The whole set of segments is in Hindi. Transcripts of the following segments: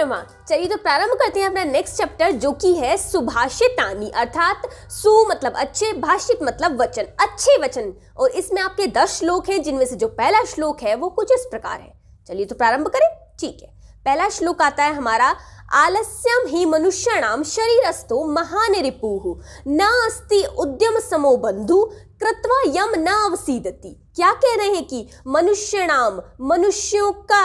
नुमा चलिए तो प्रारंभ करते हैं अपना नेक्स्ट चैप्टर जो कि है सुभाषितानी अर्थात सु मतलब अच्छे भाषित मतलब वचन अच्छे वचन और इसमें आपके दस श्लोक हैं जिनमें से जो पहला श्लोक है वो कुछ इस प्रकार है चलिए तो प्रारंभ करें ठीक है पहला श्लोक आता है हमारा आलस्यम ही मनुष्याणाम महान महानिरिपुः न अस्ति उद्यम समो बंधु कृत्वा यम न अवसीदती क्या कह रहे हैं कि मनुष्य नाम मनुष्यों का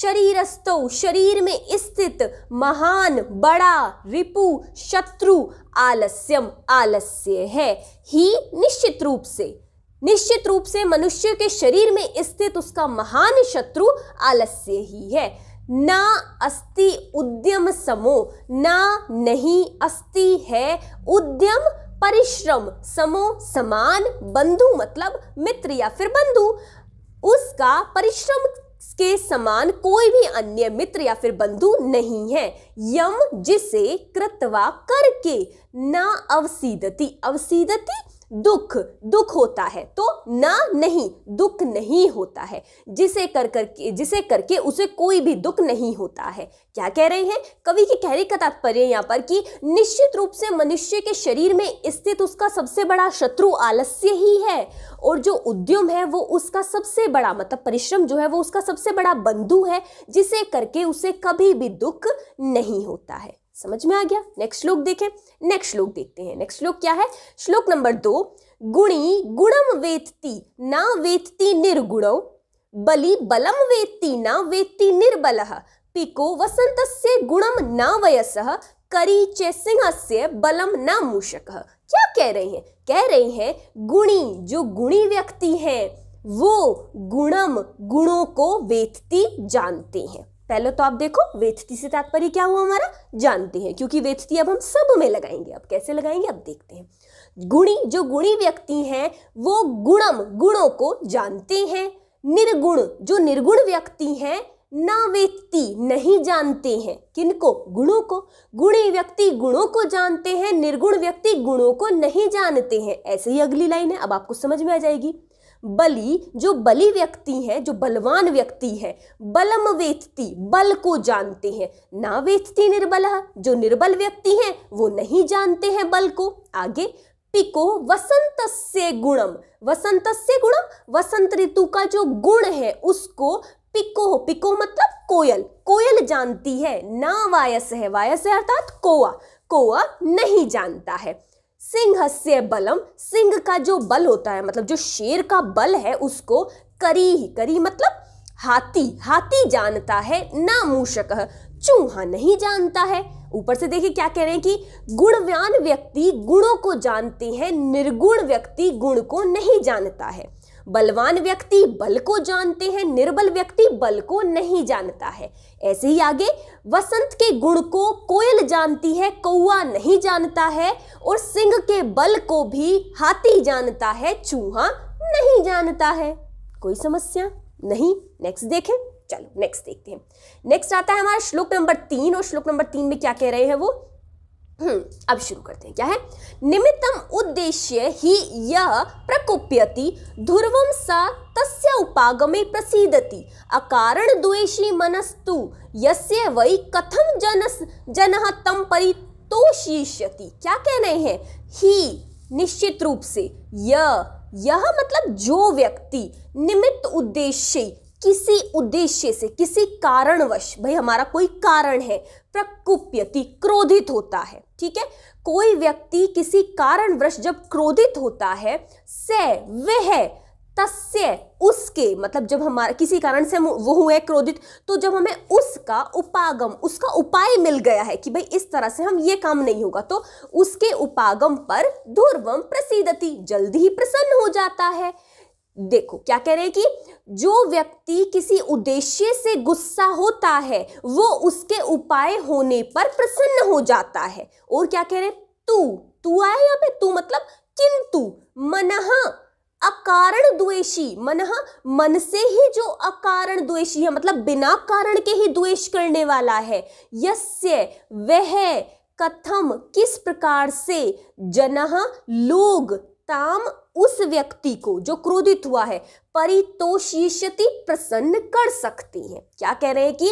शरीरस्थो शरीर में स्थित महान बड़ा रिपु शत्रु आलस्यम आलस्य है ही निश्चित रूप से निश्चित रूप से मनुष्य के शरीर में स्थित उसका महान शत्रु आलस्य ही है ना अस्ति उद्यम समो ना नहीं अस्ति है उद्यम परिश्रम समो समान बंधु मतलब मित्र या फिर बंधु उसका परिश्रम के समान कोई भी अन्य मित्र या फिर बंधु नहीं है यम जिसे कृतवा करके ना अवसीदती अवसीदती दुख दुख होता है तो ना नहीं दुख नहीं होता है जिसे कर करके जिसे करके उसे कोई भी दुख नहीं होता है क्या कह रहे हैं कवि के कहने का तात्पर्य यहाँ पर कि निश्चित रूप से मनुष्य के शरीर में स्थित उसका सबसे बड़ा शत्रु आलस्य ही है और जो उद्यम है वो उसका सबसे बड़ा मतलब परिश्रम जो है वो उसका सबसे बड़ा बंधु है जिसे करके उसे कभी भी दुख नहीं होता है समझ में आ गया नेक्स्ट श्लोक देखें नेक्स्ट श्लोक देखते हैं नेक्स्ट श्लोक क्या है श्लोक नंबर दो गुणी गुणम वेतती ना वेतती निर्गुण बलि बलम वेत्ति ना वेत्ति निर्बल पिको वसंत गुणम न वयस करी चे सिंह से बलम न मूषक क्या कह रहे हैं कह रहे हैं गुणी जो गुणी व्यक्ति हैं वो गुणम गुणों को वेतती जानते हैं पहले तो आप देखो वेथती से तात्पर्य क्या हुआ हमारा जानते हैं क्योंकि वेथती अब हम सब में लगाएंगे अब कैसे लगाएंगे अब देखते हैं गुणी जो गुणी व्यक्ति हैं वो गुणम गुणों को जानते हैं निर्गुण जो निर्गुण व्यक्ति हैं ना वेत्ती नहीं जानते हैं किनको गुणों को गुणी व्यक्ति गुणों को जानते हैं निर्गुण व्यक्ति गुणों को नहीं जानते हैं ऐसे ही अगली लाइन है अब आपको समझ में आ जाएगी बलि जो बलि व्यक्ति है जो बलवान व्यक्ति है बलम वेतती बल को जानते हैं ना वेतती निर्बल जो निर्बल व्यक्ति हैं वो नहीं जानते हैं बल को आगे पिको वसंत से गुणम वसंत से गुणम वसंत ऋतु का जो गुण है उसको पिको पिको मतलब कोयल कोयल जानती है ना वायस है वायस है अर्थात कोआ कोआ नहीं जानता है सिंह से बलम सिंह का जो बल होता है मतलब जो शेर का बल है उसको करी करी मतलब हाथी हाथी जानता है ना मूषक चूहा नहीं जानता है ऊपर से देखिए क्या कह रहे हैं कि गुणवान व्यक्ति गुणों को जानते हैं निर्गुण व्यक्ति गुण को नहीं जानता है बलवान व्यक्ति बल को जानते हैं निर्बल व्यक्ति बल को नहीं जानता है ऐसे ही आगे वसंत के गुण को कोयल जानती है कौआ नहीं जानता है और सिंह के बल को भी हाथी जानता है चूहा नहीं जानता है कोई समस्या नहीं नेक्स्ट देखें चलो नेक्स्ट देखते हैं नेक्स्ट आता है हमारा श्लोक नंबर तीन और श्लोक नंबर तीन में क्या कह रहे हैं वो हम्म, अब शुरू करते हैं क्या है निमित्तम उद्देश्य ही यह प्रकोप्यति ध्रुवम सा तस्य उपागमे प्रसीदति अकारण द्वेषी मनस्तु यस्य वै कथम जनस जन तम परितोषिष्यति क्या कह रहे हैं ही निश्चित रूप से यह यह मतलब जो व्यक्ति निमित्त उद्देश्य किसी उद्देश्य से किसी कारणवश भाई हमारा कोई कारण है प्रकुप्यति क्रोधित होता है ठीक है कोई व्यक्ति किसी कारणवश जब क्रोधित होता है से वह तस्य उसके मतलब जब हमारा किसी कारण से हम वो हुए क्रोधित तो जब हमें उसका उपागम उसका उपाय मिल गया है कि भाई इस तरह से हम ये काम नहीं होगा तो उसके उपागम पर ध्रुवम प्रसिद्धति जल्दी ही प्रसन्न हो जाता है देखो क्या कह रहे हैं कि जो व्यक्ति किसी उद्देश्य से गुस्सा होता है वो उसके उपाय होने पर प्रसन्न हो जाता है और क्या कह रहे हैं तू तू आया यहाँ पे तू मतलब किंतु मनह अकारण द्वेषी मनह मन से ही जो अकारण द्वेषी है मतलब बिना कारण के ही द्वेष करने वाला है यस्य वह कथम किस प्रकार से जनह लोग ताम उस व्यक्ति को जो क्रोधित हुआ है परितोषिष्यति प्रसन्न कर सकती हैं क्या कह रहे हैं कि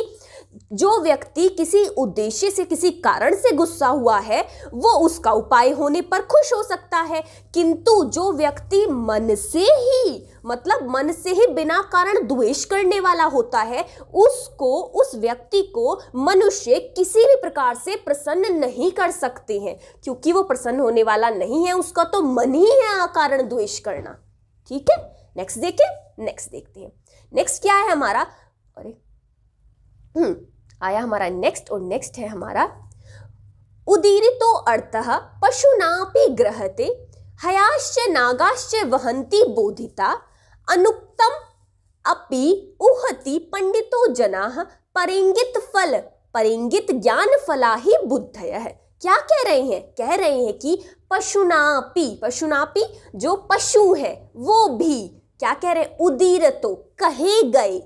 जो व्यक्ति किसी उद्देश्य से किसी कारण से गुस्सा हुआ है वो उसका उपाय होने पर खुश हो सकता है किंतु जो व्यक्ति मन से ही मतलब मन से ही बिना कारण द्वेष करने वाला होता है उसको उस व्यक्ति को मनुष्य किसी भी प्रकार से प्रसन्न नहीं कर सकते हैं क्योंकि वो प्रसन्न होने वाला नहीं है उसका तो मन ही है कारण द्वेष करना ठीक है नेक्स्ट देखिए नेक्स्ट देखते हैं नेक्स्ट क्या है हमारा अरे हम्म, आया हमारा नेक्स्ट और नेक्स्ट है हमारा उदीरितो अर्थ पशुनापि ग्रहते हयाश्च नागाश्च वहंती बोधिता अनुक्तम अपि उहति पंडितो जना परिंगित फल परिंगित ज्ञान फला ही बुद्धय है क्या कह रहे हैं कह रहे हैं कि पशुनापी पशुनापी जो पशु है वो भी क्या कह रहे हैं उदीर तो कहे गए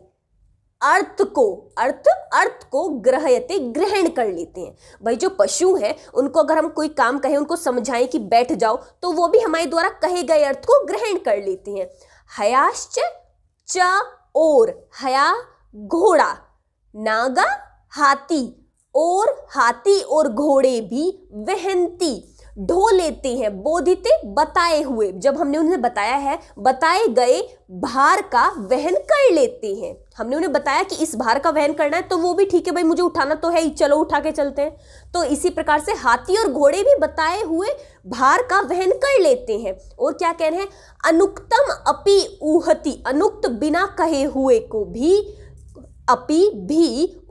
अर्थ को अर्थ अर्थ को ग्रहयते ग्रहण कर लेते हैं भाई जो पशु हैं उनको अगर हम कोई काम कहें उनको समझाएं कि बैठ जाओ तो वो भी हमारे द्वारा कहे गए अर्थ को ग्रहण कर लेते हैं हयाश्च च और हया घोड़ा नागा हाथी और हाथी और घोड़े भी वहंती ढो लेती हैं बोधिते बताए हुए जब हमने उन्हें बताया है बताए गए भार का वहन कर लेती हैं हमने उन्हें बताया कि इस भार का वहन करना है तो वो भी ठीक है भाई मुझे उठाना तो है ही चलो उठा के चलते हैं तो इसी प्रकार से हाथी और घोड़े भी बताए हुए भार का वहन कर लेते हैं और क्या कह रहे हैं अनुक्तम अपी ऊहति अनुक्त बिना कहे हुए को भी अपि भी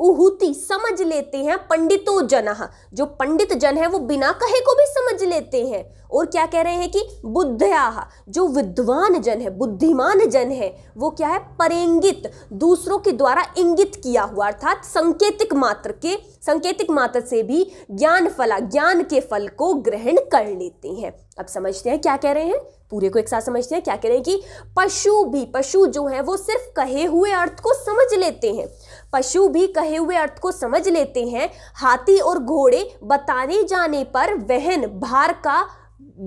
उहुति समझ लेते हैं पंडितो जन जो पंडित जन है वो बिना कहे को भी समझ लेते हैं और क्या कह रहे हैं कि बुद्धया जो विद्वान जन है बुद्धिमान जन है वो क्या है परेंगित दूसरों के द्वारा इंगित किया हुआ अर्थात संकेतिक मात्र के संकेतिक मात्र से भी ज्ञान फला ज्ञान के फल को ग्रहण कर लेते हैं अब समझते हैं क्या कह रहे हैं पूरे को एक साथ समझते हैं क्या कह रहे हैं कि पशु भी पशु जो है वो सिर्फ कहे हुए अर्थ को समझ लेते हैं पशु भी कहे हुए अर्थ को समझ लेते हैं हाथी और घोड़े बताने जाने पर वहन भार का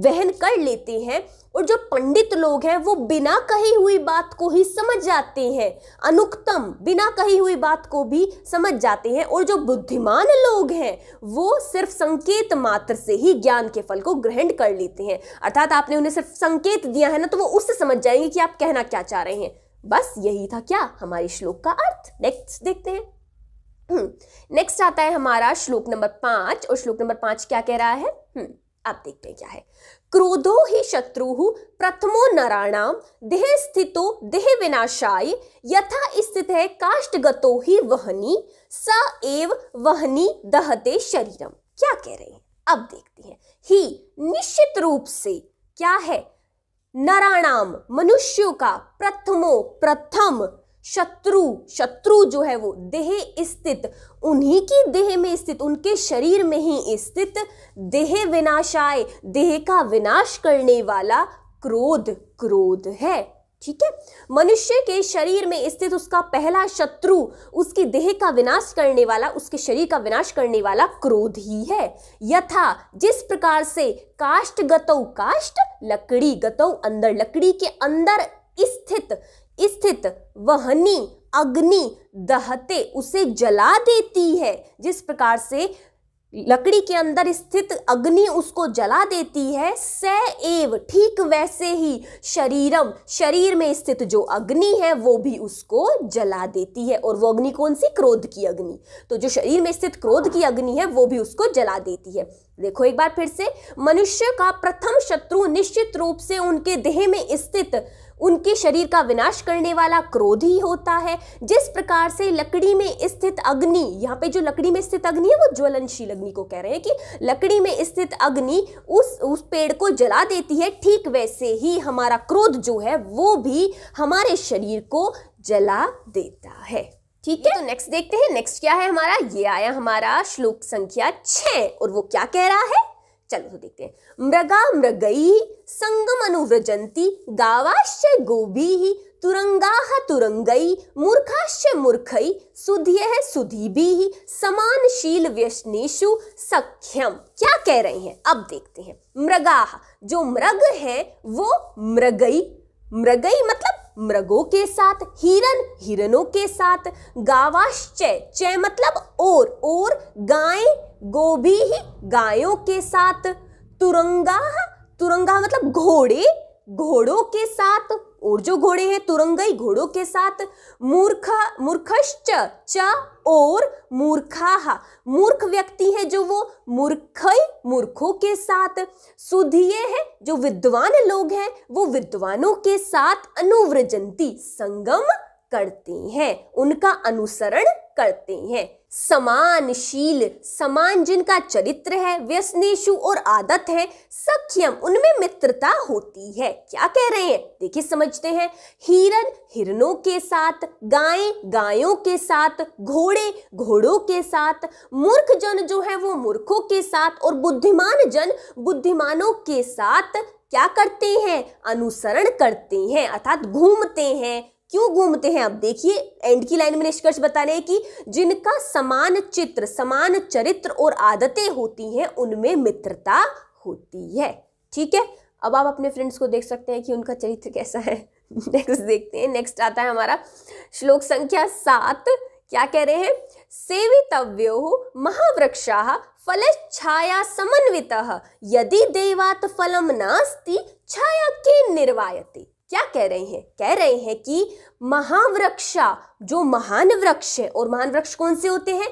वहन कर लेते हैं और जो पंडित लोग हैं वो बिना कही हुई बात को ही समझ जाते हैं अनुक्तम बिना कही हुई बात को भी समझ जाते हैं और जो बुद्धिमान लोग हैं वो सिर्फ संकेत मात्र से ही ज्ञान के फल को ग्रहण कर लेते हैं अर्थात आपने उन्हें सिर्फ संकेत दिया है ना तो वो उससे समझ जाएंगे कि आप कहना क्या चाह रहे हैं बस यही था क्या हमारे श्लोक का अर्थ नेक्स्ट देखते हैं नेक्स्ट हम्म, आता है हमारा श्लोक नंबर पांच और श्लोक नंबर पांच क्या कह रहा है हम्म, आप देखते हैं क्या है क्रोधो हि शत्रु प्रथमो नराणाम देह स्थितो देह विनाशाय यथा स्थित है काष्टगतो ही वहनी स एव वहनी दहते शरीरम क्या कह रहे हैं अब देखते हैं ही निश्चित रूप से क्या है नराणाम मनुष्यों का प्रथमो प्रथम शत्रु शत्रु जो है वो देह स्थित उन्हीं की देह में स्थित उनके शरीर में ही स्थित देह विनाशाय देह का विनाश करने वाला क्रोध क्रोध है ठीक है मनुष्य के शरीर में स्थित उसका पहला शत्रु उसकी देह का विनाश करने वाला उसके शरीर का विनाश करने वाला क्रोध ही है यथा जिस प्रकार से काष्ट गतौ काष्ट लकड़ी गतौ अंदर लकड़ी के अंदर स्थित स्थित वहनी अग्नि दहते उसे जला देती है जिस प्रकार से लकड़ी के अंदर स्थित अग्नि उसको जला देती है स एव ठीक वैसे ही शरीरम शरीर में स्थित जो अग्नि है वो भी उसको जला देती है और वो अग्नि कौन सी क्रोध की अग्नि तो जो शरीर में स्थित क्रोध की अग्नि है वो भी उसको जला देती है देखो एक बार फिर से मनुष्य का प्रथम शत्रु निश्चित रूप से उनके देह में स्थित उनके शरीर का विनाश करने वाला क्रोध ही होता है जिस प्रकार से लकड़ी में स्थित अग्नि यहाँ पे जो लकड़ी में स्थित अग्नि है वो ज्वलनशील अग्नि को कह रहे हैं कि लकड़ी में स्थित अग्नि उस उस पेड़ को जला देती है ठीक वैसे ही हमारा क्रोध जो है वो भी हमारे शरीर को जला देता है ठीक है तो नेक्स्ट देखते हैं नेक्स्ट क्या है हमारा ये आया हमारा श्लोक संख्या छ और वो क्या कह रहा है चलो तो देखते हैं मृगा मृगई संगम अनुव्रजंती गावाश्च गोभी ही तुरंगा तुरंगई मूर्खाश्च मूर्खई सुधिय भी ही समान शील व्यसनेशु सख्यम क्या कह रहे हैं अब देखते हैं मृगा जो मृग है वो मृगई मृगई मतलब मृगों के साथ हिरन हिरनों के साथ गावाश्चय चय मतलब और और गाय गोभी ही गायों के साथ तुरंगा तुरंगा मतलब घोड़े घोड़ों के साथ और जो घोड़े हैं तुरंगई घोड़ों के साथ मूर्ख मूर्खश्च च और मूर्खा मूर्ख व्यक्ति है जो वो मूर्ख मूर्खों के साथ सुधीय है जो विद्वान लोग हैं वो विद्वानों के साथ अनुव्रजंती संगम करते हैं उनका अनुसरण करते हैं समानशील समान जिनका चरित्र है व्यसनेशु और आदत है सख्यम उनमें मित्रता होती है क्या कह रहे हैं देखिए समझते हैं हिरन हिरनों के साथ गाय गायों के साथ घोड़े घोड़ों के साथ मूर्ख जन जो है वो मूर्खों के साथ और बुद्धिमान जन बुद्धिमानों के साथ क्या करते हैं अनुसरण करते हैं अर्थात घूमते हैं क्यों घूमते हैं अब देखिए एंड की लाइन में निष्कर्ष बताने हैं कि जिनका समान चित्र समान चरित्र और आदतें होती हैं उनमें मित्रता होती है ठीक है अब आप अपने फ्रेंड्स को देख सकते हैं कि उनका चरित्र कैसा है नेक्स्ट देखते हैं नेक्स्ट आता है हमारा श्लोक संख्या सात क्या कह रहे हैं सेवितव्यो महावृक्षा फल छाया समन्वित यदि देवात फलम नास्ति छाया के निर्वायती क्या कह रहे हैं कह रहे हैं कि महावृक्षा जो महान वृक्ष है और महान वृक्ष कौन से होते हैं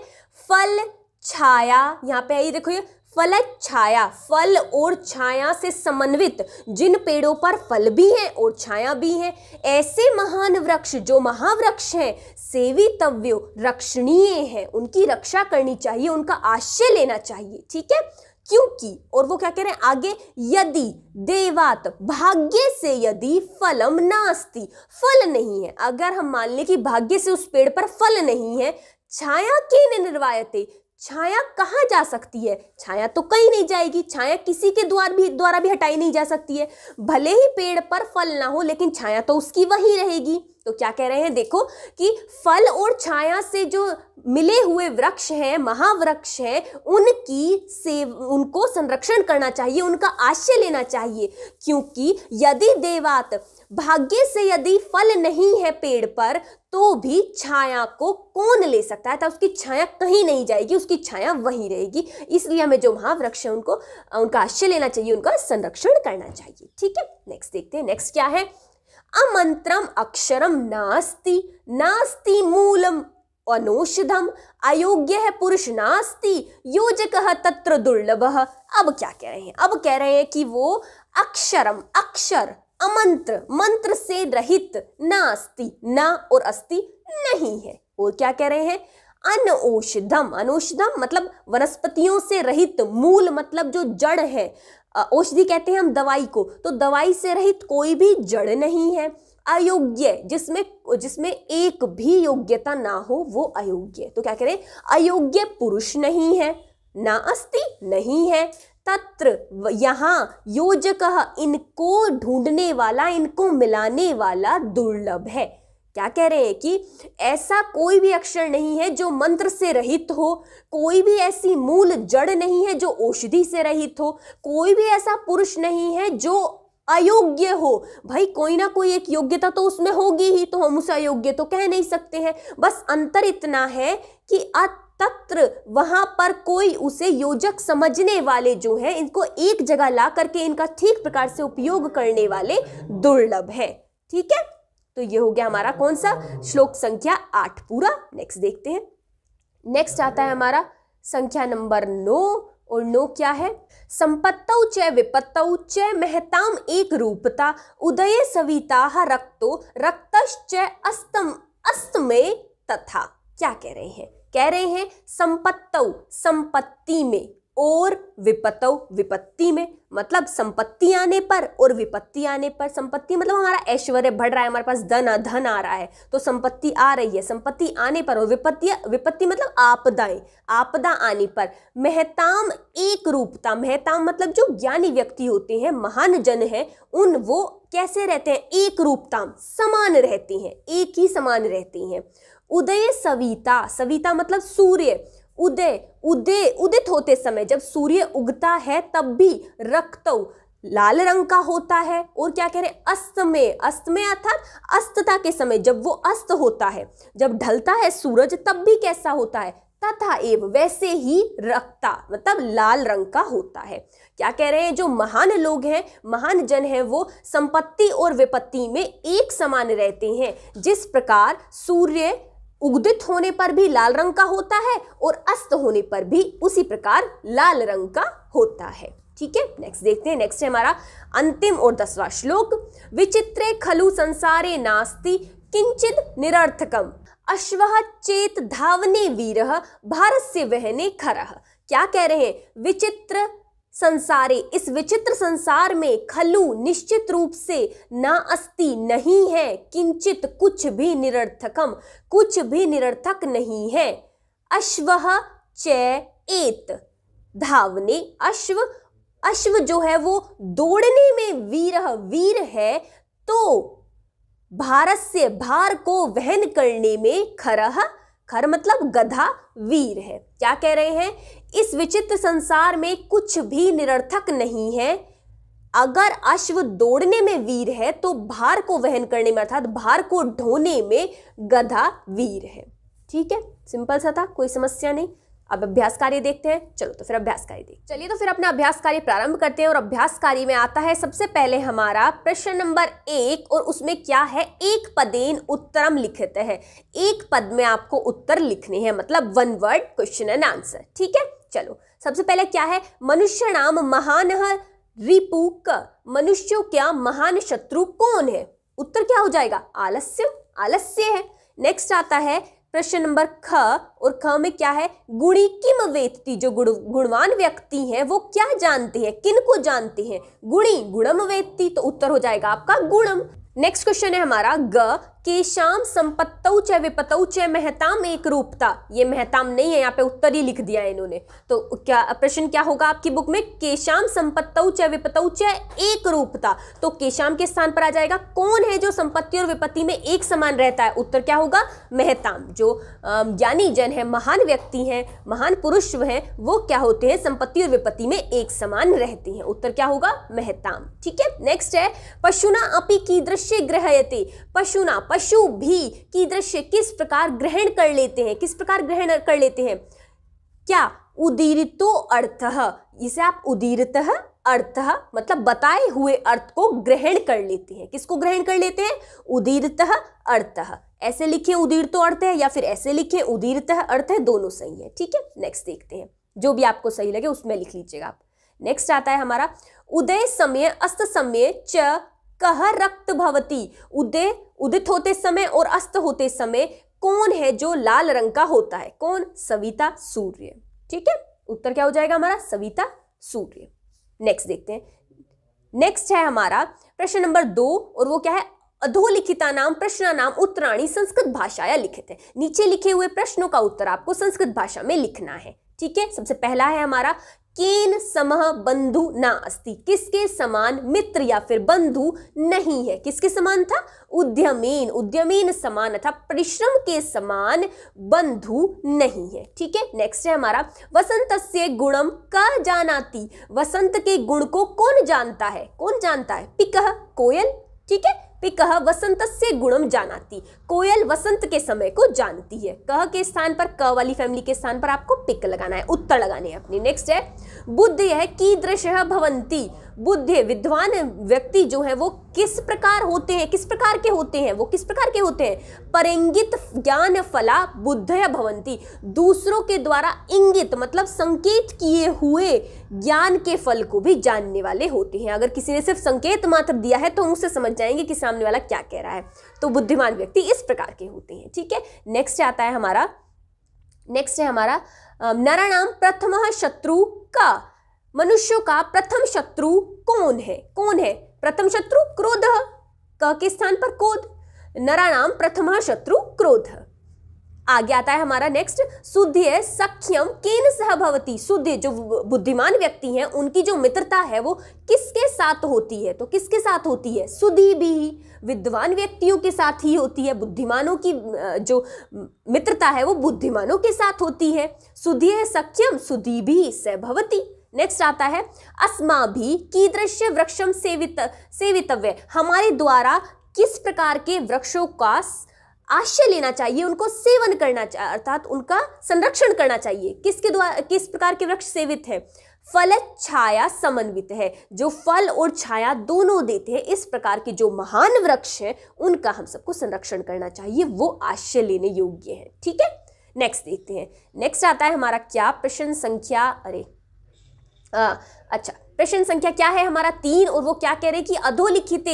फल छाया यहाँ पे आइए देखो ये फल छाया फल और छाया से समन्वित जिन पेड़ों पर फल भी हैं और छाया भी है ऐसे महान वृक्ष जो महावृक्ष हैं सेवितव्य रक्षणीय हैं उनकी रक्षा करनी चाहिए उनका आश्रय लेना चाहिए ठीक है क्योंकि और वो क्या कह रहे हैं आगे यदि देवात भाग्य से यदि फलम नास्ति फल नहीं है अगर हम मान लें कि भाग्य से उस पेड़ पर फल नहीं है छाया के निर्वायते छाया कहाँ जा सकती है छाया तो कहीं नहीं जाएगी छाया किसी के द्वार भी द्वारा भी हटाई नहीं जा सकती है भले ही पेड़ पर फल ना हो लेकिन छाया तो उसकी वही रहेगी तो क्या कह रहे हैं देखो कि फल और छाया से जो मिले हुए वृक्ष हैं महावृक्ष हैं उनकी से उनको संरक्षण करना चाहिए उनका आश्रय लेना चाहिए क्योंकि यदि देवात भाग्य से यदि फल नहीं है पेड़ पर तो भी छाया को कौन ले सकता है तो उसकी छाया कहीं नहीं जाएगी उसकी छाया वहीं रहेगी इसलिए हमें जो महावृक्ष है उनको उनका आश्रय लेना चाहिए उनका संरक्षण करना चाहिए ठीक है नेक्स्ट देखते हैं नेक्स्ट क्या है अमंत्रम अक्षरम नास्ति नास्ति मूलम अनौषधम अयोग्य है पुरुष नास्ति योजक तत्र दुर्लभ अब क्या कह रहे हैं अब कह रहे हैं कि वो अक्षरम अक्षर अमंत्र मंत्र से रहित ना अस्ति ना और अस्ति नहीं है और क्या कह रहे हैं अनौषधम अनौषधम मतलब वनस्पतियों से रहित मूल मतलब जो जड़ है औषधि कहते हैं हम दवाई को तो दवाई से रहित कोई भी जड़ नहीं है अयोग्य जिसमें जिसमें एक भी योग्यता ना हो वो अयोग्य तो क्या करें अयोग्य पुरुष नहीं है ना अस्ति नहीं है तत्र यहाँ योजक इनको ढूंढने वाला इनको मिलाने वाला दुर्लभ है क्या कह रहे हैं कि ऐसा कोई भी अक्षर नहीं है जो मंत्र से रहित हो कोई भी ऐसी मूल जड़ नहीं है जो औषधि से रहित हो कोई भी ऐसा पुरुष नहीं है जो अयोग्य हो भाई कोई ना कोई एक योग्यता तो उसमें होगी ही तो हम उसे अयोग्य तो कह नहीं सकते हैं बस अंतर इतना है कि अत तत्र वहां पर कोई उसे योजक समझने वाले जो है इनको एक जगह ला करके इनका ठीक प्रकार से उपयोग करने वाले दुर्लभ है ठीक है तो ये हो गया हमारा कौन सा श्लोक संख्या आठ पूरा नेक्स्ट देखते हैं नेक्स्ट आता है हमारा संख्या नंबर नो और नो क्या है संपत्तौ च विपत्तौ च महताम एक रूपता उदय सविता रक्तो रक्त अस्तम अस्तमे तथा क्या कह रहे हैं कह रहे हैं संपत्त संपत्ति में और विपत विपत्ति में मतलब संपत्ति आने पर और विपत्ति आने पर संपत्ति मतलब हमारा ऐश्वर्य बढ़ रहा है हमारे पास धन धन आ रहा है तो संपत्ति आ रही है संपत्ति आने पर और विपत्ति विपत्ति मतलब आपदाएं आपदा आने पर मेहताम एक रूपता मेहताम मतलब जो ज्ञानी व्यक्ति होते हैं महान जन है उन वो कैसे रहते हैं एक रूपता समान रहती हैं एक ही समान रहती हैं उदय सविता सविता मतलब सूर्य उदय उदय उदित होते समय जब सूर्य उगता है तब भी रक्त लाल रंग का होता है और क्या कह रहे हैं अस्त में अस्त में अर्थात अस्तता के समय जब वो अस्त होता है जब ढलता है सूरज तब भी कैसा होता है तथा एव वैसे ही रक्ता मतलब लाल रंग का होता है क्या कह रहे हैं जो महान लोग हैं महान जन हैं वो संपत्ति और विपत्ति में एक समान रहते हैं जिस प्रकार सूर्य उगदित होने पर भी लाल रंग का होता है और अस्त होने पर भी उसी प्रकार लाल रंग का होता है ठीक है नेक्स्ट देखते हैं नेक्स्ट है हमारा अंतिम और दसवा श्लोक विचित्रे खलु संसारे नास्ति किंचित निरर्थकम अश्व चेत धावने वीर भारत से वहने खरह क्या कह रहे हैं विचित्र संसारे इस विचित्र संसार में खलु निश्चित रूप से ना अस्ति नहीं है किंचित कुछ भी निरर्थकम कुछ भी निरर्थक नहीं है अश्व चेत धावने अश्व अश्व जो है वो दौड़ने में वीर वीर है तो भारत से भार को वहन करने में खरह खर मतलब गधा वीर है क्या कह रहे हैं इस विचित्र संसार में कुछ भी निरर्थक नहीं है अगर अश्व दौड़ने में वीर है तो भार को वहन करने में अर्थात भार को ढोने में गधा वीर है ठीक है सिंपल सा था कोई समस्या नहीं अब अभ्यास कार्य देखते हैं चलो तो फिर अभ्यास कार्य देखते चलिए तो फिर अपना अभ्यास कार्य प्रारंभ करते हैं और अभ्यास कार्य में आता है सबसे पहले हमारा प्रश्न नंबर एक और उसमें क्या है एक पदेन उत्तरम लिखते हैं एक पद में आपको उत्तर लिखने हैं मतलब one word question and answer ठीक है चलो सबसे पहले क्या है मनुष्य नाम महान रिपु क मनुष्यों क्या महान शत्रु कौन है उत्तर क्या हो जाएगा आलस्य आलस्य है नेक्स्ट आता है प्रश्न नंबर ख और ख में क्या है गुणी किम वेत्ती जो गुण गुणवान व्यक्ति हैं वो क्या जानते हैं किन को जानते हैं गुणी गुणम वेत्ती तो उत्तर हो जाएगा आपका गुणम नेक्स्ट क्वेश्चन है हमारा ग केशाम संपत्तौ च विपतौ च महताम एक रूपता ये महताम नहीं है यहाँ पे उत्तर ही लिख दिया है इन्होंने तो क्या प्रश्न क्या होगा आपकी बुक में केशाम संपत्तौ च विपतौ च एक रूपता तो केशाम के स्थान पर आ जाएगा कौन है जो संपत्ति और विपत्ति में एक समान रहता है उत्तर क्या होगा महताम जो ज्ञानी जन है महान व्यक्ति हैं महान पुरुष हैं वो क्या होते हैं संपत्ति और विपत्ति में एक समान रहती हैं उत्तर क्या होगा महताम ठीक है नेक्स्ट है पशुना अपी की दृश्य ग्रहयते पशुना पशु भी की दृश्य किस प्रकार ग्रहण कर लेते हैं किस प्रकार ग्रहण कर लेते हैं क्या उदीरितो अर्थ इसे आप उदीरित अर्थ मतलब बताए हुए अर्थ को ग्रहण कर लेते हैं किसको ग्रहण कर लेते हैं उदीरित अर्थ ऐसे लिखे उदीर्तो अर्थ है या फिर ऐसे लिखे उदीर्त अर्थ है दोनों सही है ठीक है नेक्स्ट देखते हैं जो भी आपको सही लगे उसमें लिख लीजिएगा आप नेक्स्ट आता है हमारा उदय समय अस्त समय च कह रक्त भवती उदय उदित होते समय और अस्त होते समय कौन है जो लाल रंग का होता है कौन सविता सूर्य ठीक है उत्तर क्या हो जाएगा हमारा सविता सूर्य नेक्स्ट देखते हैं नेक्स्ट है हमारा प्रश्न नंबर दो और वो क्या है अधोलिखिता नाम प्रश्न नाम उत्तराणी संस्कृत भाषा या लिखित है नीचे लिखे हुए प्रश्नों का उत्तर आपको संस्कृत भाषा में लिखना है ठीक है सबसे पहला है हमारा केन समह बंधु ना अस्ति किसके समान मित्र या फिर बंधु नहीं है किसके समान था उद्यमीन उद्यमीन समान था परिश्रम के समान बंधु नहीं है ठीक है नेक्स्ट है हमारा वसंत से गुणम क जानाती वसंत के गुण को कौन जानता है कौन जानता है पिकह कोयल ठीक है वसंत से गुणम जानाती कोयल वसंत के समय को जानती है कह के स्थान पर क वाली फैमिली के स्थान पर आपको पिक लगाना है उत्तर लगाने हैं अपनी नेक्स्ट है बुद्ध है की दृश्य भवंती बुद्ध विद्वान व्यक्ति जो है वो किस प्रकार होते हैं किस प्रकार के होते हैं वो किस प्रकार के होते हैं परिंगित ज्ञान फला बुद्ध भवंती दूसरों के द्वारा इंगित मतलब संकेत किए हुए ज्ञान के फल को भी जानने वाले होते हैं अगर किसी ने सिर्फ संकेत मात्र दिया है तो हम उसे समझ जाएंगे कि सामने वाला क्या कह रहा है तो बुद्धिमान व्यक्ति इस प्रकार के होते हैं ठीक है नेक्स्ट आता है हमारा नेक्स्ट है हमारा नराणाम प्रथम शत्रु का मनुष्यों का प्रथम शत्रु कौन है कौन है प्रथम शत्रु क्रोध क के स्थान पर क्रोध नाम प्रथम शत्रु क्रोध आगे आता है हमारा नेक्स्ट सुध्य सख्यम केन सहभवती सुध्य जो बुद्धिमान व्यक्ति हैं उनकी जो मित्रता है वो किसके साथ होती है तो किसके साथ होती है सुधी भी विद्वान व्यक्तियों के साथ ही होती है बुद्धिमानों की जो मित्रता है वो बुद्धिमानों के साथ होती है सुध्य सख्यम सुधी भी सहभवती नेक्स्ट आता है अस्मा भी कीदृश्य वृक्षम सेवित सेवितव्य हमारे द्वारा किस प्रकार के वृक्षों का आश्रय लेना चाहिए उनको सेवन करना चाहिए अर्थात उनका संरक्षण करना चाहिए किसके द्वारा किस प्रकार के वृक्ष सेवित है फल छाया समन्वित है जो फल और छाया दोनों देते हैं इस प्रकार के जो महान वृक्ष हैं उनका हम सबको संरक्षण करना चाहिए वो आश्रय लेने योग्य है ठीक है नेक्स्ट देखते हैं नेक्स्ट आता है हमारा क्या प्रश्न संख्या अरे आ, अच्छा प्रश्न संख्या क्या है हमारा तीन और वो क्या कह रहे हैं कि अधोलिखित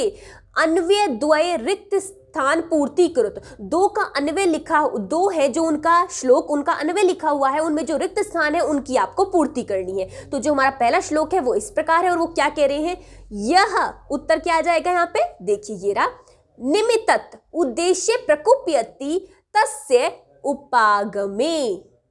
अन्वय द्वय रिक्त स्थान पूर्ति कृत दो का अन्वय लिखा दो है जो उनका श्लोक उनका अन्वय लिखा हुआ है उनमें जो रिक्त स्थान है उनकी आपको पूर्ति करनी है तो जो हमारा पहला श्लोक है वो इस प्रकार है और वो क्या कह रहे हैं यह उत्तर क्या आ जाएगा यहाँ पे देखिए ये रा निमित्त उद्देश्य प्रकुप्यति तस्य उपागमे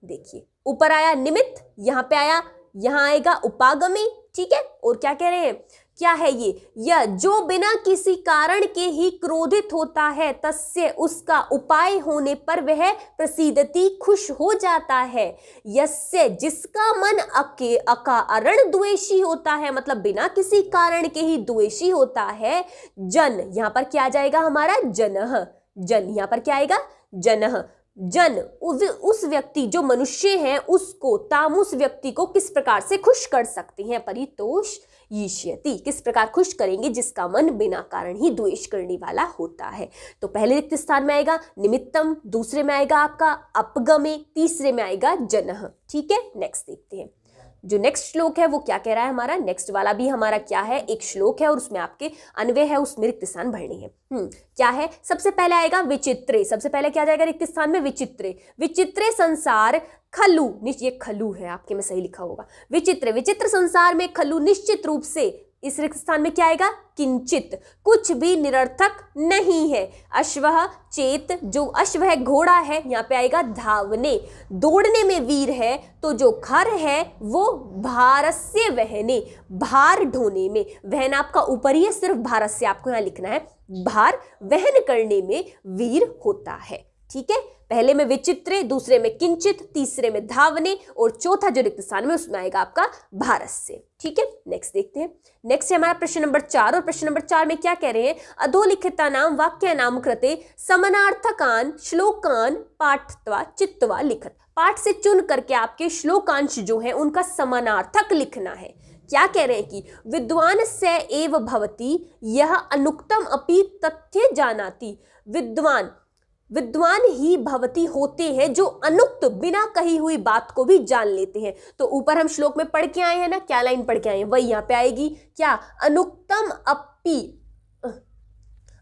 देखिए ऊपर आया निमित्त यहाँ पे आया यहाँ आएगा उपागमी ठीक है और क्या कह रहे हैं क्या है ये या जो बिना किसी कारण के ही क्रोधित होता है तस्य उसका उपाय होने पर वह प्रसिद्धति खुश हो जाता है यस्य जिसका मन अके अकारण द्वेषी होता है मतलब बिना किसी कारण के ही द्वेषी होता है जन यहाँ पर क्या आ जाएगा हमारा जनह जन यहाँ पर क्या आएगा जनह जन उस उस व्यक्ति जो मनुष्य है उसको ताम उस व्यक्ति को किस प्रकार से खुश कर सकते हैं परितोष ईश्यति किस प्रकार खुश करेंगे जिसका मन बिना कारण ही द्वेष करने वाला होता है तो पहले रिक्त स्थान में आएगा निमित्तम दूसरे में आएगा आपका अपगमे तीसरे में आएगा जनह ठीक है नेक्स्ट देखते हैं जो नेक्स्ट श्लोक है वो क्या कह रहा है हमारा नेक्स्ट वाला भी हमारा क्या है एक श्लोक है और उसमें आपके अन्वय है उसमें रिक्त स्थान भरनी है हम्म, क्या है सबसे पहले आएगा विचित्रे सबसे पहले क्या जाएगा रिक्त स्थान में विचित्रे विचित्रे संसार खलु निश्चित खलु है आपके में सही लिखा होगा विचित्र विचित्र संसार में खलु निश्चित रूप से इस रिक्त स्थान में क्या आएगा किंचित कुछ भी निरर्थक नहीं है अश्व चेत जो अश्व है घोड़ा है यहाँ पे आएगा धावने दौड़ने में वीर है तो जो खर है वो भारस्य वहने भार ढोने में वहन आपका ऊपर ही है सिर्फ भारस्य आपको यहाँ लिखना है भार वहन करने में वीर होता है ठीक है पहले में विचित्र दूसरे में किंचित तीसरे में धावने और चौथा जो रिक्त स्थान में उसमें आएगा आपका भारत से ठीक है नेक्स्ट देखते हैं नेक्स्ट है हमारा प्रश्न नंबर चार और प्रश्न नंबर चार में क्या कह रहे हैं अधोलिखिता नाम वाक्य नाम कृत्य समानार्थकान श्लोकान पाठत्वा चित्तवा लिखत पाठ से चुन करके आपके श्लोकांश जो है उनका समानार्थक लिखना है क्या कह रहे हैं कि विद्वान से एव भवती यह अनुक्तम अपि तथ्य जानाती विद्वान विद्वान ही भवती होते हैं जो अनुक्त बिना कही हुई बात को भी जान लेते हैं तो ऊपर हम श्लोक में पढ़ के आए हैं ना क्या लाइन पढ़ के आए हैं वही यहाँ पे आएगी क्या अनुक्तम अपी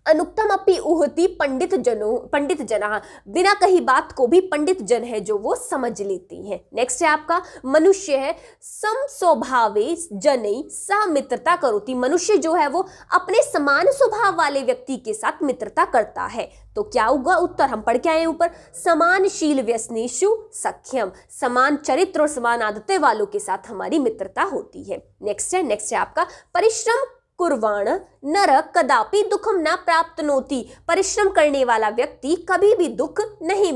अनुक्तम अपनी उहती पंडित जनो पंडित जना बिना कही बात को भी पंडित जन है जो वो समझ लेती हैं नेक्स्ट है आपका मनुष्य है सम स्वभावे जनई सह मित्रता करोती मनुष्य जो है वो अपने समान स्वभाव वाले व्यक्ति के साथ मित्रता करता है तो क्या होगा उत्तर हम पढ़ के आए ऊपर समानशील व्यसनेशु सख्यम समान चरित्र और समान आदतें वालों के साथ हमारी मित्रता होती है नेक्स्ट है नेक्स्ट है आपका परिश्रम कुर्वाण नर कदापि दुखम न नोती परिश्रम करने वाला व्यक्ति कभी भी दुख नहीं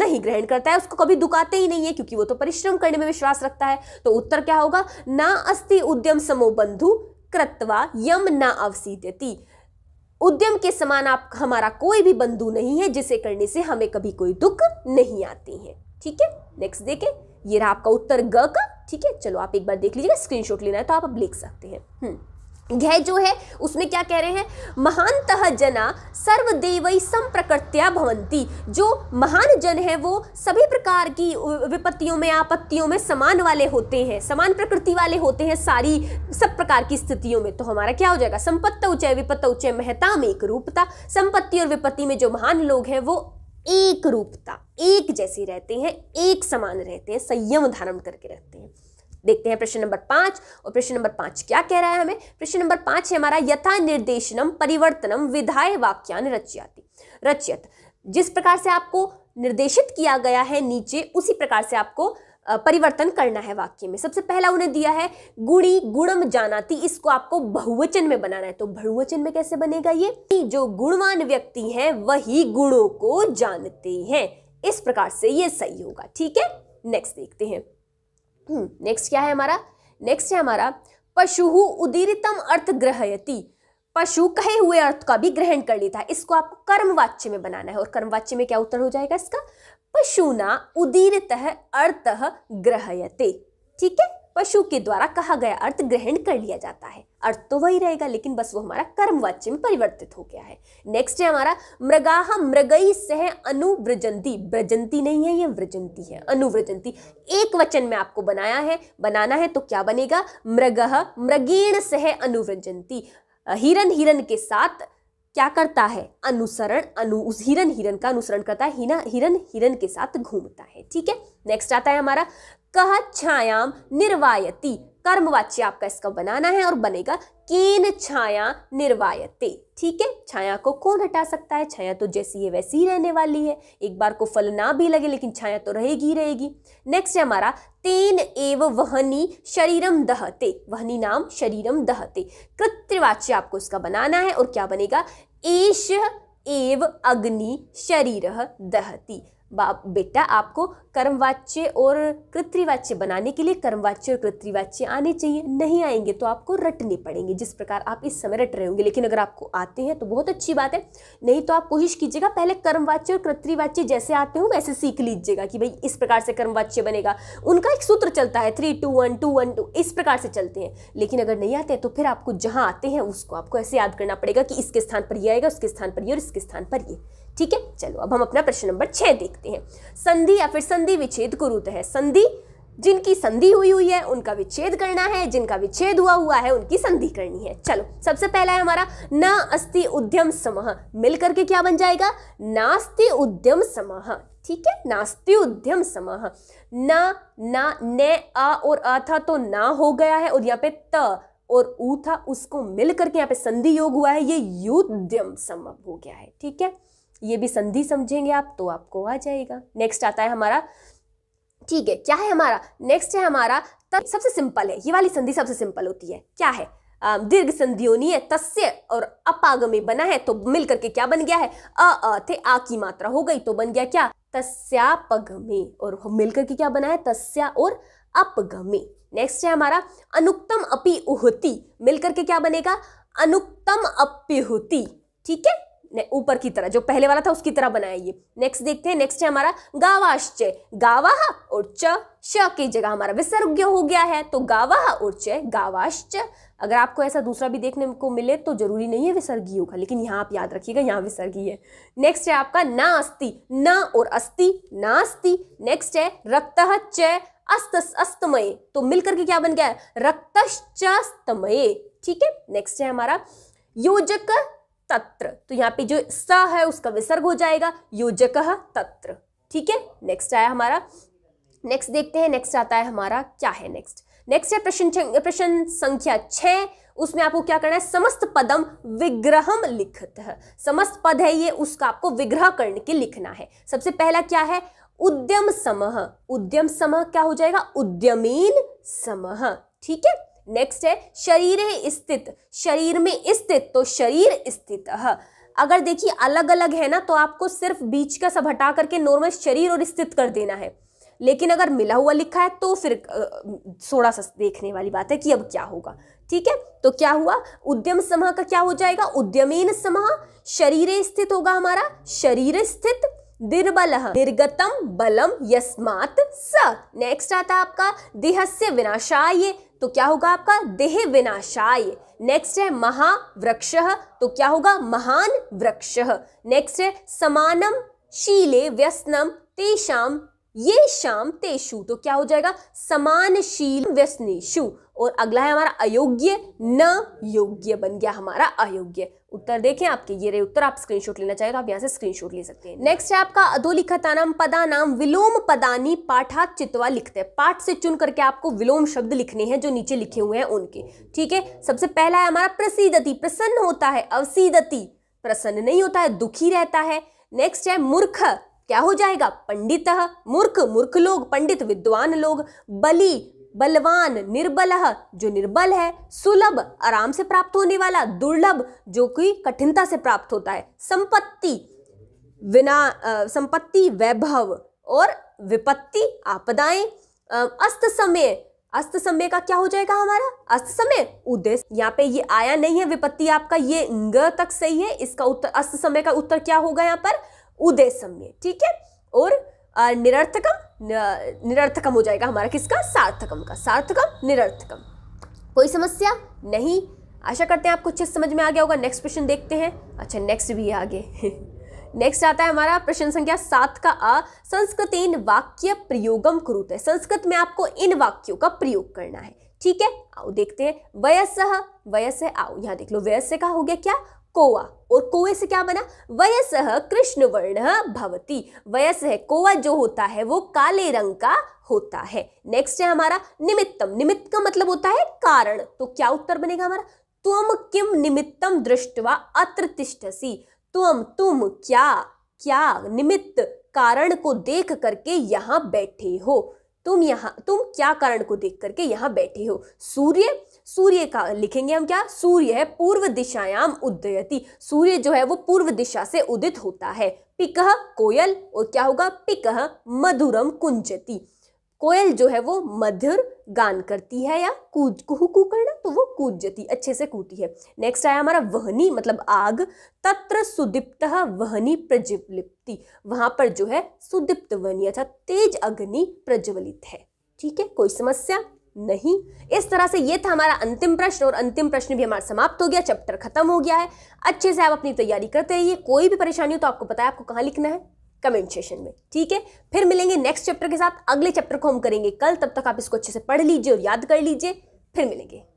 नहीं ग्रहण करता है उसको कभी दुखाते ही नहीं है क्योंकि वो तो परिश्रम करने में विश्वास रखता है तो उत्तर क्या होगा ना अस्ति उद्यम समो बंधु कृत्वा यम न अवसीद्यति उद्यम के समान आप हमारा कोई भी बंधु नहीं है जिसे करने से हमें कभी कोई दुख नहीं आती है ठीक है नेक्स्ट देखें ये रहा आपका उत्तर ग का ठीक है चलो आप एक बार देख लीजिएगा स्क्रीनशॉट लेना है तो आप अब लिख सकते हैं हम्म। यह जो है उसमें क्या कह रहे हैं महानतः जना सर्वदेवई संप्रकृत्या भवंती जो महान जन है वो सभी प्रकार की विपत्तियों में आपत्तियों में समान वाले होते हैं समान प्रकृति वाले होते हैं सारी सब प्रकार की स्थितियों में तो हमारा क्या हो जाएगा संपत्त उचय विपत्त उचय महता में एक रूपता संपत्ति और विपत्ति में जो महान लोग हैं वो एक रूपता एक जैसे रहते हैं एक समान रहते हैं संयम धारण करके रहते हैं देखते हैं प्रश्न नंबर पांच और प्रश्न नंबर पांच क्या कह रहा है हमें प्रश्न नंबर पांच है हमारा यथा निर्देशनम परिवर्तनम विधाय वाक्यान रचयाति रचयत जिस प्रकार से आपको निर्देशित किया गया है नीचे उसी प्रकार से आपको परिवर्तन करना है वाक्य में सबसे पहला उन्हें दिया है गुणी गुणम जानाती इसको आपको बहुवचन में बनाना है तो बहुवचन में कैसे बनेगा ये जो गुणवान व्यक्ति हैं वही गुणों को जानते हैं इस प्रकार से ये सही होगा ठीक है नेक्स्ट देखते हैं नेक्स्ट हम्म, क्या है हमारा नेक्स्ट है हमारा पशु उदीरितम अर्थ ग्रहयति पशु कहे हुए अर्थ का भी ग्रहण कर लेता है इसको आपको कर्मवाच्य में बनाना है और कर्मवाच्य में क्या उत्तर हो जाएगा इसका पशुना उदीरित अर्थ ग्रहयते ठीक है पशु के द्वारा कहा गया अर्थ ग्रहण कर लिया जाता है अर्थ तो वही रहेगा लेकिन बस वो हमारा कर्म वाच्य में परिवर्तित हो गया है नेक्स्ट है हमारा मृगाह मृगई सह अनुव्रजंती व्रजंती नहीं है ये व्रजंती है अनुव्रजंती एक वचन में आपको बनाया है बनाना है तो क्या बनेगा मृगह मृगेण सह अनुव्रजंती हिरन हिरन के साथ क्या करता है अनुसरण अनु उस हिरन हिरन का अनुसरण करता है हिरन हिरन के साथ घूमता है ठीक है नेक्स्ट आता है हमारा कह छायाम निर्वायती कर्मवाच्य आपका इसका बनाना है और बनेगा केन छाया निर्वायते ठीक है छाया को कौन हटा सकता है छाया तो जैसी है वैसी ही रहने वाली है एक बार को फल ना भी लगे लेकिन छाया तो रहेगी ही रहेगी नेक्स्ट है हमारा तेन एव वहनी शरीरम दहते वहनी नाम शरीरम दहते कृत्रिवाच्य आपको इसका बनाना है और क्या बनेगा एश एव अग्नि शरीर दहती बेटा आपको कर्मवाच्य और कृत्रिवाच्य बनाने के लिए कर्मवाच्य और कृत्रिवाच्य आने चाहिए नहीं आएंगे तो आपको रटने पड़ेंगे जिस प्रकार आप इस समय रट रहे होंगे लेकिन अगर आपको आते हैं तो बहुत अच्छी बात है नहीं तो आप कोशिश कीजिएगा पहले कर्मवाच्य और कृत्रिवाच्य जैसे आते हो वैसे सीख लीजिएगा कि भाई इस प्रकार से कर्मवाच्य बनेगा उनका एक सूत्र चलता है three two one two one two इस प्रकार से चलते हैं लेकिन अगर नहीं आते हैं तो फिर आपको जहाँ आते हैं उसको आपको ऐसे याद करना पड़ेगा कि इसके स्थान पर ये आएगा उसके स्थान पर ये और इसके स्थान पर ये ठीक है चलो अब हम अपना प्रश्न नंबर छः देखते हैं संधि या फिर संधि विच्छेद कुरुत तो है संधि जिनकी संधि हुई हुई है उनका विच्छेद करना है जिनका विच्छेद हुआ हुआ है उनकी संधि करनी है चलो सबसे पहला है हमारा ना अस्थि उद्यम समह मिल करके क्या बन जाएगा नास्ति उद्यम समह ठीक है नास्ति उद्यम समह ना ना ने आ और आ था तो ना हो गया है और यहाँ पे त और ऊ था उसको मिल करके यहाँ पे संधि योग हुआ है ये युद्यम समह हो गया है ठीक है ये भी संधि समझेंगे आप तो आपको आ जाएगा नेक्स्ट आता है हमारा ठीक है क्या है हमारा नेक्स्ट है हमारा तब सबसे सिंपल है ये वाली संधि सबसे सिंपल होती है क्या है दीर्घ संधियोनी है तस्य और अपागमी बना है तो मिल करके क्या बन गया है अ अ थे आ की मात्रा हो गई तो बन गया क्या तस्यापगमे और मिल करके क्या बना है तस्या और अपगमे नेक्स्ट है हमारा अनुक्तम अपि उहति मिल करके क्या बनेगा अनुक्तम अपिहुति ठीक है ऊपर की तरह जो पहले वाला था उसकी तरह बनाया ये नेक्स्ट देखते हैं नेक्स्ट है हमारा गावाश्च गावाह और च श की जगह हमारा विसर्ग हो गया है तो गावाह और च गावाश्च अगर आपको ऐसा दूसरा भी देखने को मिले तो जरूरी नहीं है विसर्गी होगा लेकिन यहाँ आप याद रखिएगा यहाँ विसर्गी है नेक्स्ट है आपका ना अस्थि न और अस्थि ना अस्थि नेक्स्ट है रक्त च अस्त अस्तमय तो मिलकर के क्या बन गया है रक्तमय ठीक है नेक्स्ट है हमारा योजक तत्र तो यहाँ पे जो स है उसका विसर्ग हो जाएगा योजक तत्र ठीक है नेक्स्ट आया हमारा नेक्स्ट देखते हैं नेक्स्ट आता है हमारा क्या है नेक्स्ट नेक्स्ट है प्रश्न प्रश्न संख्या छः उसमें आपको क्या करना है समस्त पदम विग्रहम लिखत है समस्त पद है ये उसका आपको विग्रह करने के लिखना है सबसे पहला क्या है उद्यम समह उद्यम समह क्या हो जाएगा उद्यमीन समह ठीक है नेक्स्ट है शरीर स्थित शरीर में स्थित तो शरीर स्थित अगर देखिए अलग अलग है ना तो आपको सिर्फ बीच का सब हटा करके नॉर्मल शरीर और स्थित कर देना है लेकिन अगर मिला हुआ लिखा है तो फिर थोड़ा सा देखने वाली बात है कि अब क्या होगा ठीक है तो क्या हुआ उद्यम समह का क्या हो जाएगा उद्यमीन समह शरीर स्थित होगा हमारा शरीर स्थित निर्बल निर्गतम बलम यस्मात स नेक्स्ट आता है आपका देहस्य विनाशाय तो क्या होगा आपका देह विनाशाय नेक्स्ट है महावृक्ष तो क्या होगा महान वृक्ष नेक्स्ट है समानम शीले व्यसनम तेषाम ये शाम तेषु तो क्या हो जाएगा समानशील व्यसनेशु और अगला है हमारा अयोग्य न योग्य बन गया हमारा अयोग्य उत्तर देखें आपके ये रहे उत्तर आप स्क्रीनशॉट लेना चाहिए तो आप यहाँ से स्क्रीनशॉट ले सकते हैं नेक्स्ट है आपका नाम पदा नाम विलोम पदानी पाठा चितवा लिखते हैं पाठ से चुन करके आपको विलोम शब्द लिखने हैं जो नीचे लिखे हुए हैं उनके ठीक है सबसे पहला है हमारा प्रसिदति प्रसन्न होता है अवसीदति प्रसन्न नहीं होता है दुखी रहता है नेक्स्ट है मूर्ख क्या हो जाएगा पंडित मूर्ख मूर्ख लोग पंडित विद्वान लोग बली बलवान निर्बल जो निर्बल है सुलभ आराम से प्राप्त होने वाला दुर्लभ जो कि कठिनता से प्राप्त होता है संपत्ति विना संपत्ति वैभव और विपत्ति आपदाएं अस्त समय अस्त समय का क्या हो जाएगा हमारा अस्त समय उद्देश्य यहाँ पे ये आया नहीं है विपत्ति आपका ये ग तक सही है इसका उत्तर अस्त समय का उत्तर क्या होगा यहाँ पर उदय समय ठीक है और निरर्थकम निरर्थकम हो जाएगा हमारा किसका सार्थकम का सार्थकम निरर्थकम कोई समस्या नहीं आशा करते हैं आपको अच्छे समझ में आ गया होगा नेक्स्ट क्वेश्चन देखते हैं अच्छा नेक्स्ट भी आगे नेक्स्ट आता है हमारा प्रश्न संख्या सात का अ संस्कृत इन वाक्य प्रयोगम कुरुत है संस्कृत में आपको इन वाक्यों का प्रयोग करना है ठीक है आओ देखते हैं वयस वयस आओ यहाँ देख लो वयस्य का हो गया क्या कोवा और कोवे से क्या बना वयस कृष्ण वर्ण भवती वयस कोवा जो होता है वो काले रंग का होता है नेक्स्ट है हमारा निमित्तम निमित्त का मतलब होता है कारण तो क्या उत्तर बनेगा हमारा तुम किम निमित्तम दृष्टवा अत्र तिष्ठसी तुम तुम क्या क्या निमित्त कारण को देख करके यहाँ बैठे हो तुम यहाँ तुम क्या कारण को देख करके यहाँ बैठे हो सूर्य सूर्य का लिखेंगे हम क्या सूर्य है पूर्व दिशायाम उदयती सूर्य जो है वो पूर्व दिशा से उदित होता है पिकह कोयल और क्या होगा पिकह मधुरम कुंजती कोयल जो है वो मधुर गान करती है या कूद कुहू कू करना तो वो कूद जाती अच्छे से कूदती है नेक्स्ट आया हमारा वहनी मतलब आग तत्र सुदीप्त वहनी प्रज्वलिप्ति वहां पर जो है सुदीप्त वहनी अर्थात तेज अग्नि प्रज्वलित है ठीक है कोई समस्या नहीं इस तरह से ये था हमारा अंतिम प्रश्न और अंतिम प्रश्न भी हमारा समाप्त हो गया चैप्टर खत्म हो गया है अच्छे से आप अपनी तैयारी करते रहिए कोई भी परेशानी हो तो आपको पता है आपको कहाँ लिखना है कमेंट सेशन में ठीक है फिर मिलेंगे नेक्स्ट चैप्टर के साथ अगले चैप्टर को हम करेंगे कल तब तक आप इसको अच्छे से पढ़ लीजिए और याद कर लीजिए फिर मिलेंगे